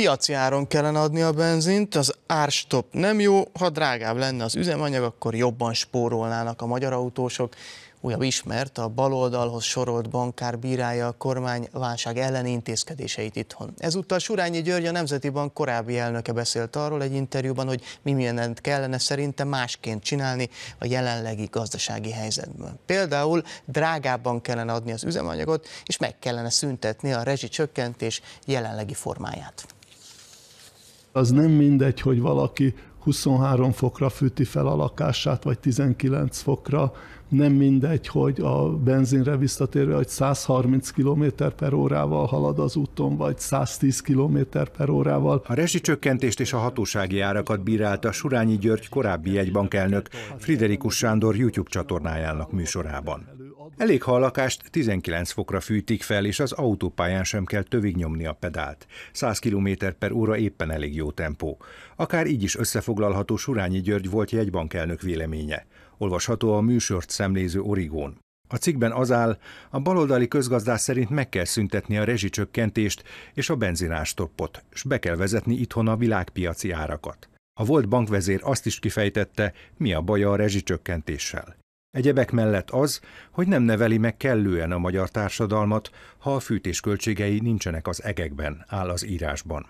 piaci áron kellene adni a benzint, az árstop nem jó, ha drágább lenne az üzemanyag, akkor jobban spórolnának a magyar autósok. Újabb ismert, a baloldalhoz sorolt bankár bírálja a kormány válság elleni intézkedéseit itthon. Ezúttal Surányi György, a Nemzeti Bank korábbi elnöke beszélt arról egy interjúban, hogy mi mindent kellene szerinte másként csinálni a jelenlegi gazdasági helyzetben. Például drágábban kellene adni az üzemanyagot, és meg kellene szüntetni a rezsicsökkentés jelenlegi formáját az nem mindegy, hogy valaki 23 fokra fűti fel a lakását, vagy 19 fokra, nem mindegy, hogy a benzinre visszatérve, hogy 130 km per órával halad az úton, vagy 110 km per órával. A rezsicsökkentést és a hatósági árakat bírálta Surányi György korábbi jegybankelnök Friderikus Sándor YouTube csatornájának műsorában. Elég, ha a lakást 19 fokra fűtik fel, és az autópályán sem kell tövig nyomni a pedált. 100 km per óra éppen elég jó tempó. Akár így is összefoglalható Surányi György volt jegybankelnök véleménye. Olvasható a műsort szemléző Origón. A cikkben az áll, a baloldali közgazdás szerint meg kell szüntetni a rezsicsökkentést és a benzinástoppot, és be kell vezetni itthon a világpiaci árakat. A volt bankvezér azt is kifejtette, mi a baja a rezsicsökkentéssel. Egyebek mellett az, hogy nem neveli meg kellően a magyar társadalmat, ha a fűtés költségei nincsenek az egekben, áll az írásban.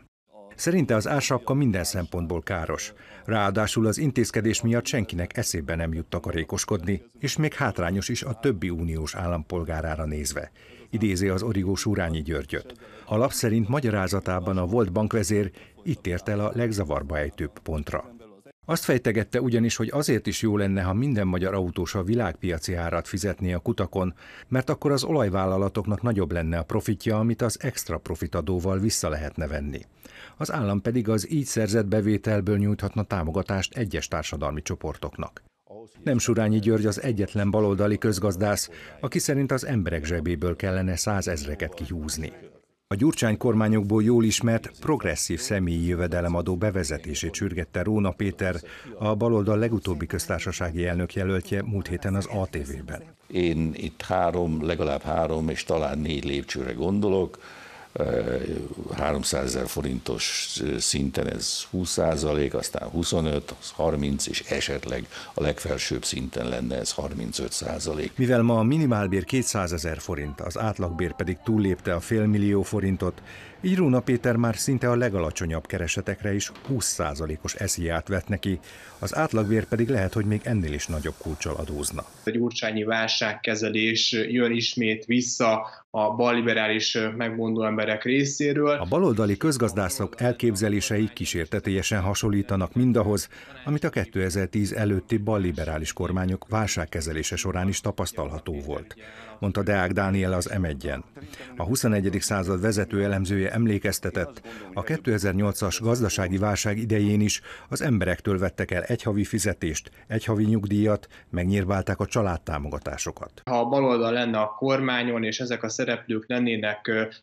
Szerinte az ársapka minden szempontból káros. Ráadásul az intézkedés miatt senkinek eszébe nem jut takarékoskodni, és még hátrányos is a többi uniós állampolgárára nézve. Idézi az origós Urányi Györgyöt. A lap szerint magyarázatában a volt bankvezér itt ért el a legzavarba ejtőbb pontra. Azt fejtegette ugyanis, hogy azért is jó lenne, ha minden magyar autós a világpiaci árat fizetné a kutakon, mert akkor az olajvállalatoknak nagyobb lenne a profitja, amit az extra profitadóval vissza lehetne venni. Az állam pedig az így szerzett bevételből nyújthatna támogatást egyes társadalmi csoportoknak. Nem Surányi György az egyetlen baloldali közgazdász, aki szerint az emberek zsebéből kellene százezreket kihúzni. A Gyurcsány kormányokból jól ismert progresszív személyi jövedelemadó bevezetését sürgette Róna Péter, a baloldal legutóbbi köztársasági elnök jelöltje múlt héten az ATV-ben. Én itt három, legalább három és talán négy lépcsőre gondolok 300 eh, ezer forintos eh, szinten ez 20 százalék, aztán 25, az 30, és esetleg a legfelsőbb szinten lenne ez 35 százalék. Mivel ma a minimálbér 200 ezer forint, az átlagbér pedig túllépte a félmillió forintot, így Róna Péter már szinte a legalacsonyabb keresetekre is 20 százalékos esziát vett neki, az átlagbér pedig lehet, hogy még ennél is nagyobb kulcsal adózna. A gyurcsányi válságkezelés jön ismét vissza a balliberális megmondó emberek részéről. A baloldali közgazdászok elképzelései kísértetélyesen hasonlítanak mindahhoz, amit a 2010 előtti balliberális kormányok válságkezelése során is tapasztalható volt mondta Deák Dániel az m en A 21. század vezető elemzője emlékeztetett, a 2008-as gazdasági válság idején is az emberektől vettek el egyhavi fizetést, egyhavi nyugdíjat, megnyírválták a családtámogatásokat. Ha a baloldal lenne a kormányon, és ezek a szereplők lennének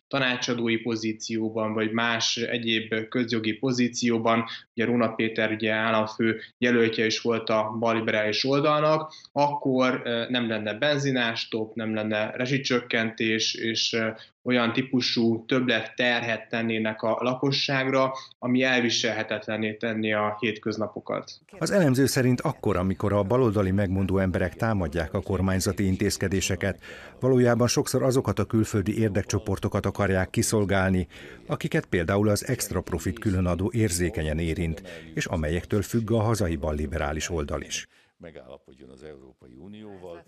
tanácsadói pozícióban, vagy más egyéb közjogi pozícióban, ugye Róna Péter ugye államfő jelöltje is volt a balliberális oldalnak, akkor nem lenne benzinástop, nem lenne lenne rezsicsökkentés, és olyan típusú többlet terhet tennének a lakosságra, ami elviselhetetlené tenni a hétköznapokat. Az elemző szerint akkor, amikor a baloldali megmondó emberek támadják a kormányzati intézkedéseket, valójában sokszor azokat a külföldi érdekcsoportokat akarják kiszolgálni, akiket például az extra profit különadó érzékenyen érint, és amelyektől függ a hazaiban liberális oldal is megállapodjon az Európai Unióval.